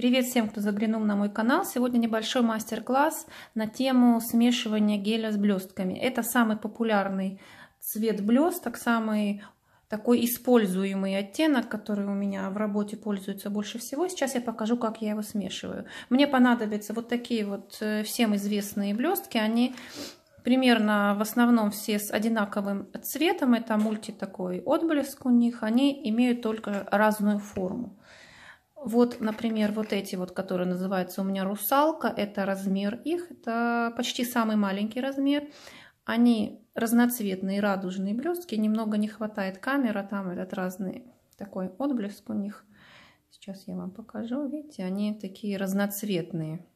Привет всем, кто заглянул на мой канал. Сегодня небольшой мастер-класс на тему смешивания геля с блестками. Это самый популярный цвет блесток, самый такой используемый оттенок, который у меня в работе пользуется больше всего. Сейчас я покажу, как я его смешиваю. Мне понадобятся вот такие вот э, всем известные блестки. Они примерно в основном все с одинаковым цветом. Это мульти такой отблеск у них. Они имеют только разную форму. Вот, например, вот эти вот, которые называются у меня русалка, это размер их, это почти самый маленький размер. Они разноцветные, радужные блестки, немного не хватает камера, там этот разный такой отблеск у них. Сейчас я вам покажу, видите, они такие разноцветные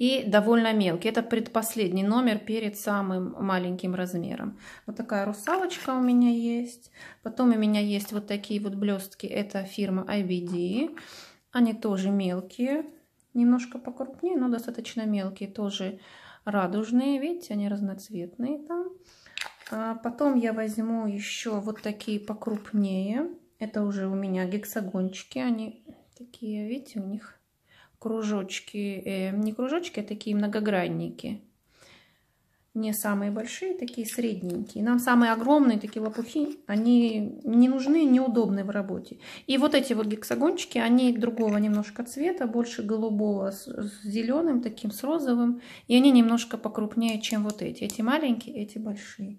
и довольно мелкий. Это предпоследний номер перед самым маленьким размером. Вот такая русалочка у меня есть. Потом у меня есть вот такие вот блестки. Это фирма IBD. Они тоже мелкие, немножко покрупнее, но достаточно мелкие. Тоже радужные, видите, они разноцветные там. А потом я возьму еще вот такие покрупнее. Это уже у меня гексагончики, они такие, видите, у них кружочки, э, не кружочки, а такие многогранники. Не самые большие, такие средненькие. Нам самые огромные такие лопухи, они не нужны, неудобны в работе. И вот эти вот гексагончики, они другого немножко цвета, больше голубого с, с зеленым, таким с розовым. И они немножко покрупнее, чем вот эти. Эти маленькие, эти большие.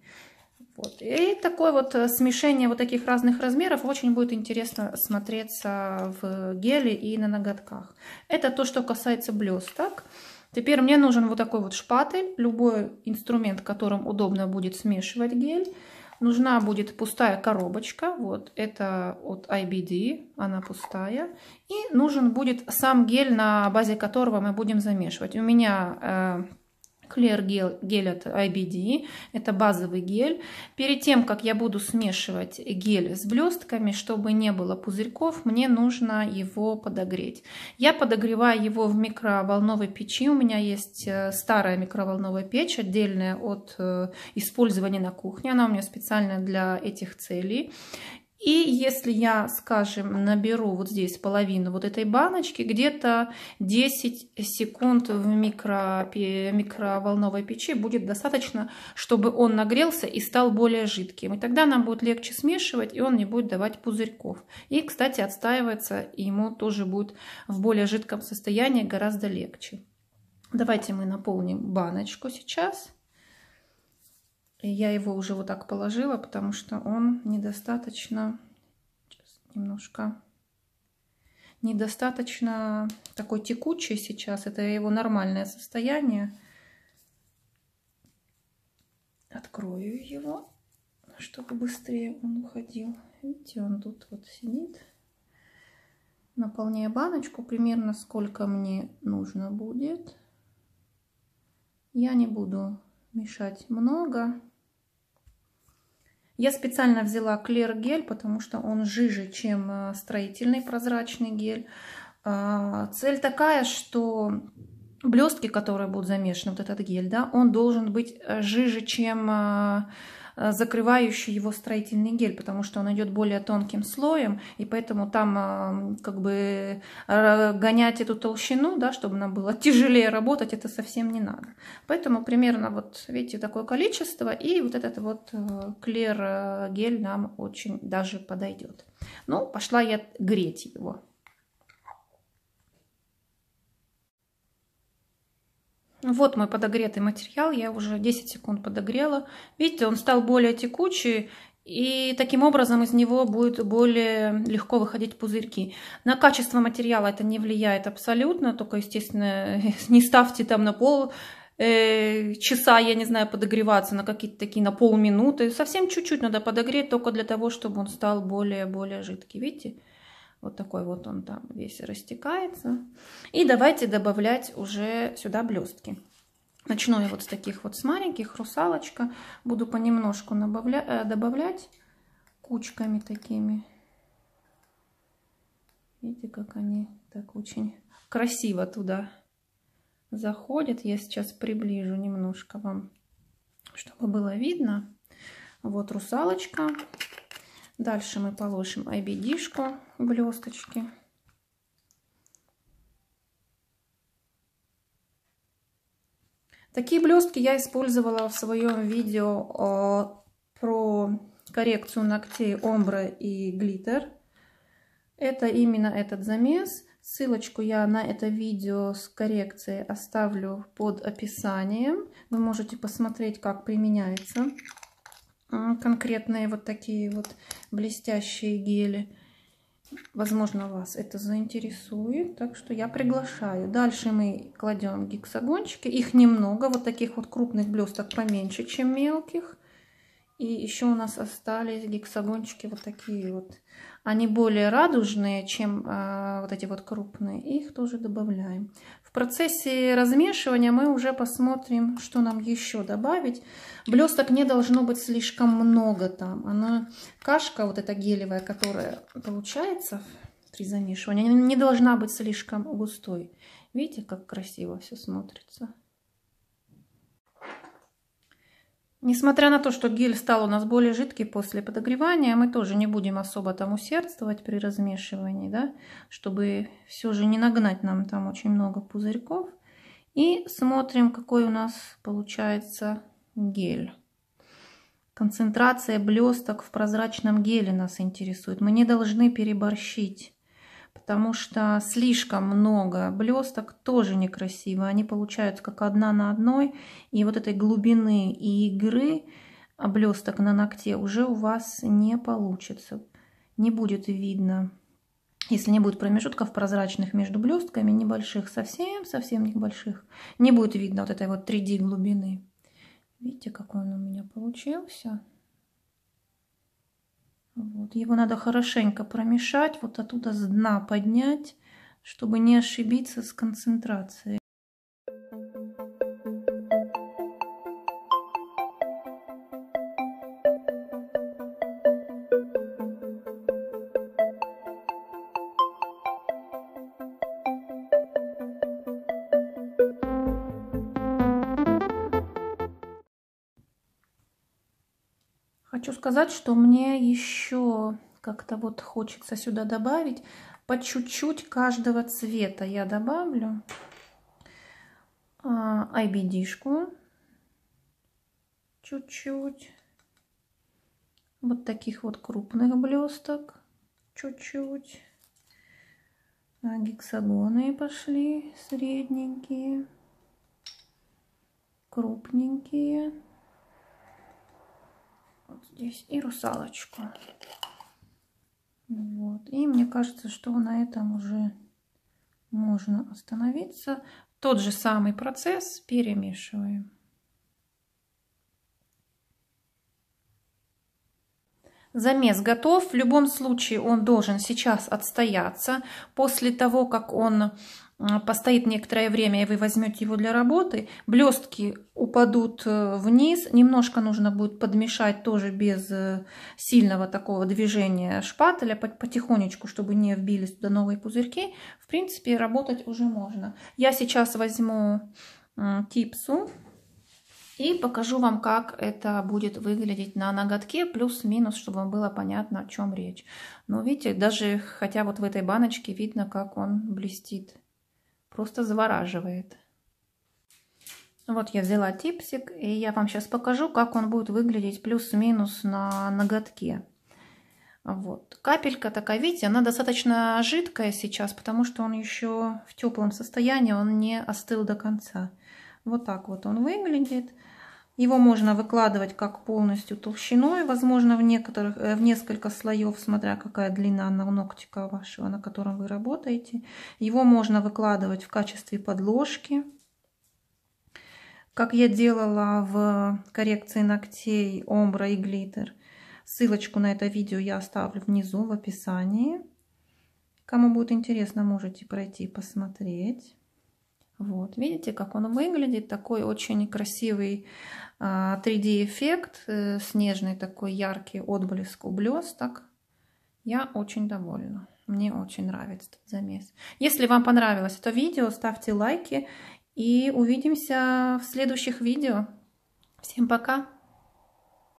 Вот. И такое вот э, смешение вот таких разных размеров очень будет интересно смотреться в геле и на ноготках. Это то, что касается блесток. Теперь мне нужен вот такой вот шпатель, любой инструмент, которым удобно будет смешивать гель. Нужна будет пустая коробочка, вот это от IBD, она пустая. И нужен будет сам гель, на базе которого мы будем замешивать. У меня э, Клер гель, гель от IBD, это базовый гель. Перед тем, как я буду смешивать гель с блестками, чтобы не было пузырьков, мне нужно его подогреть. Я подогреваю его в микроволновой печи. У меня есть э, старая микроволновая печь, отдельная от э, использования на кухне. Она у меня специально для этих целей. И если я, скажем, наберу вот здесь половину вот этой баночки, где-то 10 секунд в микро, микроволновой печи будет достаточно, чтобы он нагрелся и стал более жидким. И тогда нам будет легче смешивать, и он не будет давать пузырьков. И, кстати, отстаивается, и ему тоже будет в более жидком состоянии гораздо легче. Давайте мы наполним баночку сейчас. Я его уже вот так положила, потому что он недостаточно... Сейчас немножко... Недостаточно такой текучий сейчас. Это его нормальное состояние. Открою его, чтобы быстрее он уходил. Видите, он тут вот сидит. Наполняю баночку, примерно сколько мне нужно будет. Я не буду мешать много. Я специально взяла Клер гель, потому что он жиже, чем э, строительный прозрачный гель. А, цель такая, что блестки, которые будут замешаны, вот этот гель, да, он должен быть э, жиже, чем э, Э, закрывающий его строительный гель, потому что он идет более тонким слоем, и поэтому там э, как бы гонять эту толщину, да, чтобы нам было тяжелее работать, это совсем не надо. Поэтому примерно вот, видите, такое количество, и вот этот вот э, клер гель нам очень даже подойдет. Ну, пошла я греть его. Вот мой подогретый материал, я уже 10 секунд подогрела. Видите, он стал более текучий, и таким образом из него будет более легко выходить пузырьки. На качество материала это не влияет абсолютно, только, естественно, не ставьте там на пол э, часа, я не знаю, подогреваться на какие-то такие, на полминуты. Совсем чуть-чуть надо подогреть, только для того, чтобы он стал более-более жидкий. Видите? Вот такой вот он там весь растекается. И давайте добавлять уже сюда блестки. Начну я вот с таких вот с маленьких, русалочка. Буду понемножку добавля... Э, добавлять кучками такими. Видите, как они так очень красиво туда заходят. Я сейчас приближу немножко вам, чтобы было видно. Вот русалочка. Дальше мы положим обедишку, блесточки. Такие блестки я использовала в своем видео э, про коррекцию ногтей омбра и глиттер. Это именно этот замес. Ссылочку я на это видео с коррекцией оставлю под описанием. Вы можете посмотреть, как применяется конкретные вот такие вот блестящие гели. Возможно, вас это заинтересует, так что я приглашаю. Дальше мы кладем гексагончики. Их немного, вот таких вот крупных блесток поменьше, чем мелких. И еще у нас остались гексагончики вот такие вот. Они более радужные, чем э, вот эти вот крупные. Их тоже добавляем. В процессе размешивания мы уже посмотрим, что нам еще добавить. Блесток не должно быть слишком много там. Она, кашка вот эта гелевая, которая получается при замешивании, не должна быть слишком густой. Видите, как красиво все смотрится? Несмотря на то, что гель стал у нас более жидкий после подогревания, мы тоже не будем особо там усердствовать при размешивании, да, чтобы все же не нагнать нам там очень много пузырьков. И смотрим, какой у нас получается гель. Концентрация блесток в прозрачном геле нас интересует. Мы не должны переборщить потому что слишком много блесток тоже некрасиво. Они получаются как одна на одной, и вот этой глубины и игры а, блесток на ногте уже у вас не получится. Не будет видно, если не будет промежутков прозрачных между блестками, небольших, совсем-совсем небольших, не будет видно вот этой вот 3D глубины. Видите, какой он у меня получился? Вот. Его надо хорошенько промешать, вот оттуда с дна поднять, чтобы не ошибиться с концентрацией. Хочу сказать, что мне еще как-то вот хочется сюда добавить по чуть-чуть каждого цвета. Я добавлю а, айбидишку чуть-чуть, вот таких вот крупных блесток чуть-чуть, а, гексагоны пошли средненькие, крупненькие здесь и русалочку. Вот. И мне кажется, что на этом уже можно остановиться. Тот же самый процесс перемешиваем. Замес готов. В любом случае он должен сейчас отстояться. После того, как он а, постоит некоторое время, и вы возьмете его для работы, блестки упадут э, вниз, немножко нужно будет подмешать тоже без э, сильного такого движения шпателя, потихонечку, чтобы не вбились туда новые пузырьки. В принципе, работать уже можно. Я сейчас возьму э, типсу и покажу вам, как это будет выглядеть на ноготке, плюс-минус, чтобы вам было понятно, о чем речь. Но ну, видите, даже хотя вот в этой баночке видно, как он блестит просто завораживает. Ну вот я взяла типсик, и я вам сейчас покажу, как он будет выглядеть плюс-минус на ноготке. Вот. Капелька такая, видите, она достаточно жидкая сейчас, потому что он еще в теплом состоянии, он не остыл до конца. Вот так вот он выглядит. Его можно выкладывать как полностью толщиной, возможно, в, некоторых, э, в несколько слоев, смотря какая длина ногтика вашего, на котором вы работаете. Его можно выкладывать в качестве подложки. Как я делала в коррекции ногтей омбра и глиттер. Ссылочку на это видео я оставлю внизу в описании. Кому будет интересно, можете пройти посмотреть. Вот, видите, как он выглядит, такой очень красивый 3D-эффект, а, э, снежный такой яркий отблеск у блесток. Я очень довольна. Мне очень нравится этот замес. Если вам понравилось это видео, ставьте лайки и увидимся в следующих видео. Всем пока!